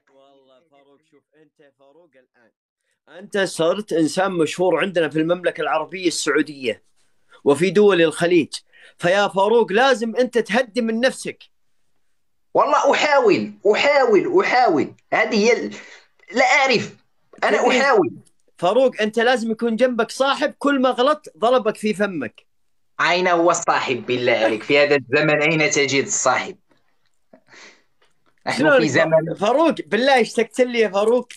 طريقه يعني والله فاروق شوف انت فاروق الان انت صرت انسان مشهور عندنا في المملكه العربيه السعوديه وفي دول الخليج فيا فاروق لازم انت تهدي من نفسك والله احاول احاول احاول هذه هي لا اعرف انا احاول فاروق انت لازم يكون جنبك صاحب كل ما غلط ضربك في فمك اين هو الصاحب بالله عليك في هذا الزمن اين تجد الصاحب احنا في زمن فاروق بالله اشتقت لي يا فاروق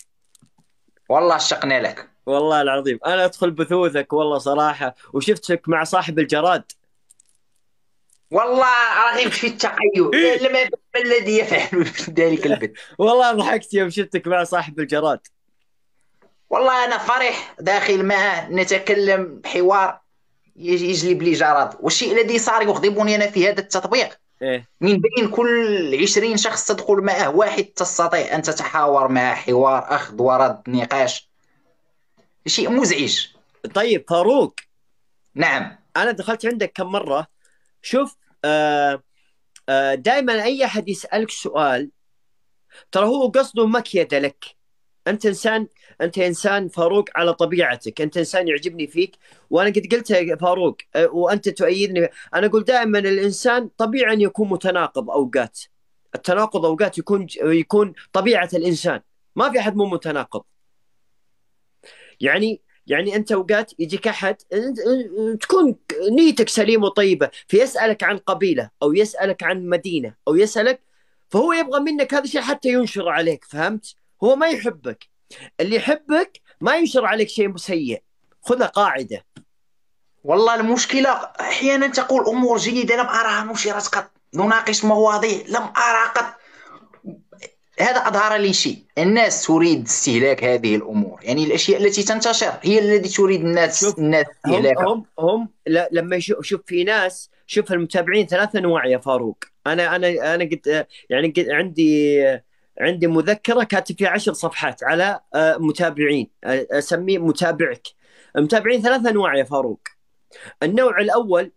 والله اشتقنا لك والله العظيم انا ادخل بثوثك والله صراحه وشفتك مع صاحب الجراد والله رغبت في التقيؤ لما الذي يفعل ذلك البث والله ضحكت يوم شفتك مع صاحب الجراد والله انا فرح داخل معه نتكلم حوار يجلب لي جراد والشيء الذي صار يغضبني انا في هذا التطبيق إيه؟ من بين كل 20 شخص تدخل معه واحد تستطيع أن تتحاور معه حوار أخذ ورد نقاش شيء مزعج طيب فاروق نعم أنا دخلت عندك كم مرة شوف آه، آه، دائما أي أحد يسألك سؤال ترى هو قصده مكيدة لك انت انسان انت انسان فاروق على طبيعتك انت انسان يعجبني فيك وانا قد قلت يا فاروق أه، وانت تؤيدني انا اقول دائما الانسان طبيعي ان يكون متناقض اوقات التناقض اوقات يكون يكون طبيعه الانسان ما في احد مو متناقض يعني يعني انت اوقات يجيك احد أه، أه، تكون نيتك سليمه وطيبه فيسالك عن قبيله او يسالك عن مدينه او يسالك فهو يبغى منك هذا الشيء حتى ينشر عليك فهمت؟ هو ما يحبك اللي يحبك ما ينشر عليك شيء سيء خذها قاعده والله المشكله احيانا تقول امور جيده لم اراها نشرت قط نناقش مواضيع لم ارى قط هذا اظهر لي شيء الناس تريد استهلاك هذه الامور يعني الاشياء التي تنتشر هي التي تريد الناس شوف الناس استهلاكها هم هم, هم لما يشوف شوف في ناس شوف المتابعين ثلاث انواع يا فاروق انا انا انا قد يعني قلت عندي عندي مذكره كاتب فيها عشر صفحات على آه، متابعين آه، اسميه متابعك متابعين ثلاث انواع يا فاروق النوع الاول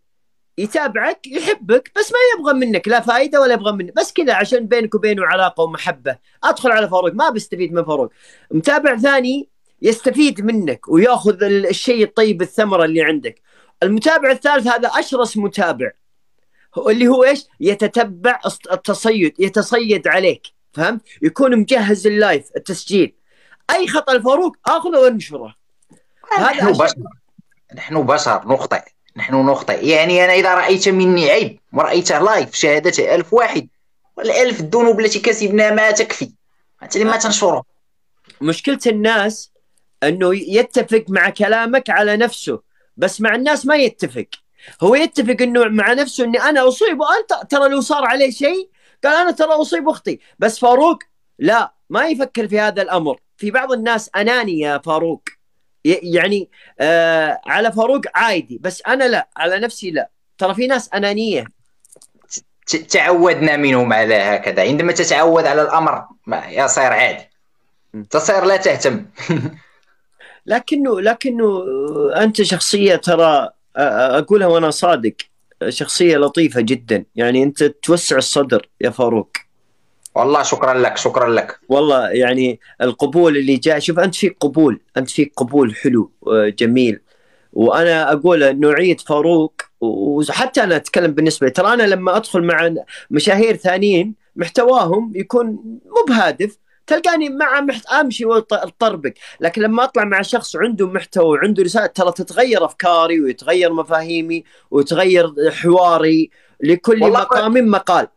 يتابعك يحبك بس ما يبغى منك لا فائده ولا يبغى منك بس كذا عشان بينك وبينه علاقه ومحبه ادخل على فاروق ما بستفيد من فاروق متابع ثاني يستفيد منك وياخذ الشيء الطيب الثمره اللي عندك المتابع الثالث هذا اشرس متابع اللي هو ايش يتتبع التصيد يتصيد عليك فهمت يكون مجهز اللايف التسجيل اي خطا الفاروق اخذه وانشره هذا بشر نحن بشر نخطئ نحن نخطئ يعني انا اذا رايت مني عيب ورايته لايف شهادته ألف واحد والألف الذنوب التي كسبناها ما تكفي حتى ما تنشره مشكله الناس انه يتفق مع كلامك على نفسه بس مع الناس ما يتفق هو يتفق انه مع نفسه اني انا اصيب وانت ترى لو صار علي شيء قال انا ترى اصيب اختي بس فاروق لا ما يفكر في هذا الامر في بعض الناس اناني يا فاروق يعني آه على فاروق عادي بس انا لا على نفسي لا ترى في ناس انانيه تعودنا منهم على هكذا عندما تتعود على الامر يا صاير عادي تصير لا تهتم لكنه لكنه آه، انت شخصيه ترى آه، آه، اقولها وانا صادق شخصيه لطيفه جدا يعني انت توسع الصدر يا فاروق والله شكرا لك شكرا لك والله يعني القبول اللي جاء شوف انت فيك قبول انت فيك قبول حلو آه، جميل وانا اقول نوعيه فاروق وحتى انا اتكلم بالنسبه ترى انا لما ادخل مع مشاهير ثانيين محتواهم يكون مو بهادف تلقاني مع محت... امشي واطربك لكن لما اطلع مع شخص عنده محتوى وعنده رساله ترى تتغير افكاري ويتغير مفاهيمي ويتغير حواري لكل مقام ف... مقال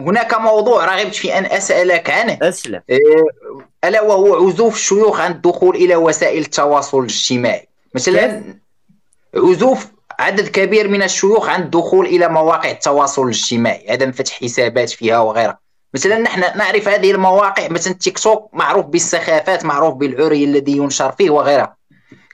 هناك موضوع رغبت في ان اسالك عنه اسلم إيه، الا وهو عزوف الشيوخ عن الدخول الى وسائل التواصل الاجتماعي مثلا عزوف عدد كبير من الشيوخ عن الدخول الى مواقع التواصل الاجتماعي عدم فتح حسابات فيها وغيرها مثلا نحن نعرف هذه المواقع مثلا تيك توك معروف بالسخافات معروف بالعري الذي ينشر فيه وغيرها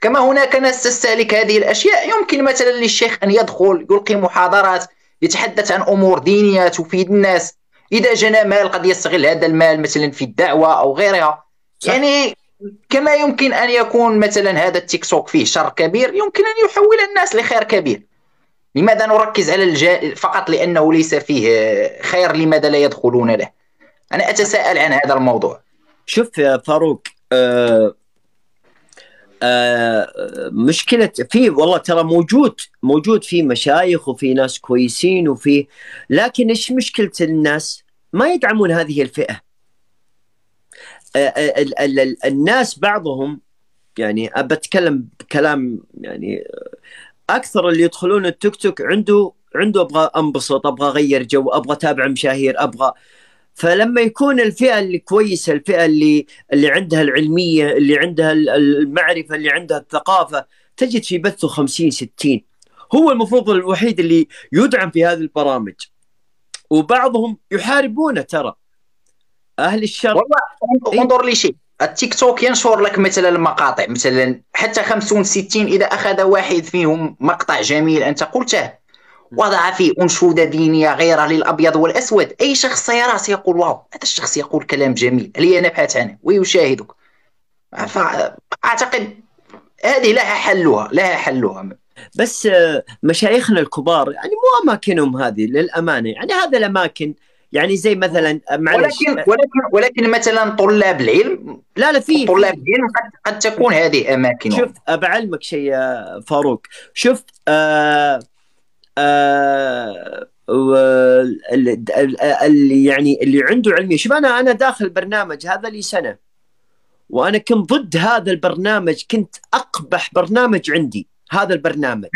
كما هناك ناس تستهلك هذه الاشياء يمكن مثلا للشيخ ان يدخل يلقي محاضرات يتحدث عن امور دينيه تفيد الناس اذا جنى مال قد يستغل هذا المال مثلا في الدعوه او غيرها صح. يعني كما يمكن ان يكون مثلا هذا التيك توك فيه شر كبير يمكن ان يحول الناس لخير كبير لماذا نركز على الجا... فقط لأنه ليس فيه خير لماذا لا يدخلون له أنا أتساءل عن هذا الموضوع شوف يا فاروق آه آه مشكلة في والله ترى موجود موجود في مشايخ وفي ناس كويسين وفي لكن ايش مشكلة الناس؟ ما يدعمون هذه الفئة. آه, آه، ال ال ال الناس بعضهم يعني بتكلم بكلام يعني اكثر اللي يدخلون التيك توك عنده عنده ابغى انبسط ابغى اغير جو ابغى اتابع مشاهير ابغى فلما يكون الفئه الكويسه الفئه اللي اللي عندها العلميه اللي عندها المعرفه اللي عندها الثقافه تجد في بثه 50 60 هو المفروض الوحيد اللي يدعم في هذه البرامج وبعضهم يحاربونه ترى اهل الشر والله انظر لشيء التيك توك ينشر لك مثلا المقاطع مثلا حتى 50 60 اذا اخذ واحد فيهم مقطع جميل انت قلته وضع فيه انشوده دينيه غيره للابيض والاسود اي شخص سيراه سيقول واو هذا الشخص يقول كلام جميل لي نبحث عنه ويشاهدك فاعتقد هذه لها حلها لها حلها بس آه، مشايخنا الكبار يعني مو اماكنهم هذه للامانه يعني هذه الاماكن يعني زي مثلا آه، معلش ولكن ولكن ولكن مثلا طلاب العلم لا لا في طلاب العلم قد, قد تكون هذه اماكن شوف بعلمك شيء آه، فاروق شوف آه آه اللي يعني اللي عنده علميه شوف انا انا داخل البرنامج هذا لي سنه وانا كنت ضد هذا البرنامج كنت اقبح برنامج عندي هذا البرنامج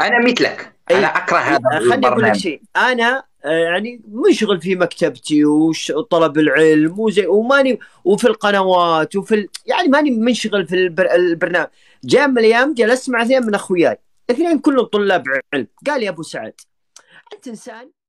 انا مثلك إيه. انا اكره هذا البرنامج خليني اقول لك شيء انا آه، يعني منشغل في مكتبتي وطلب العلم وزي وماني وفي القنوات وفي ال... يعني ماني منشغل في البر... البرنامج جاء من الايام جلست مع اثنين من اخوياي اثنين كلهم طلاب علم قال يا ابو سعد انت انسان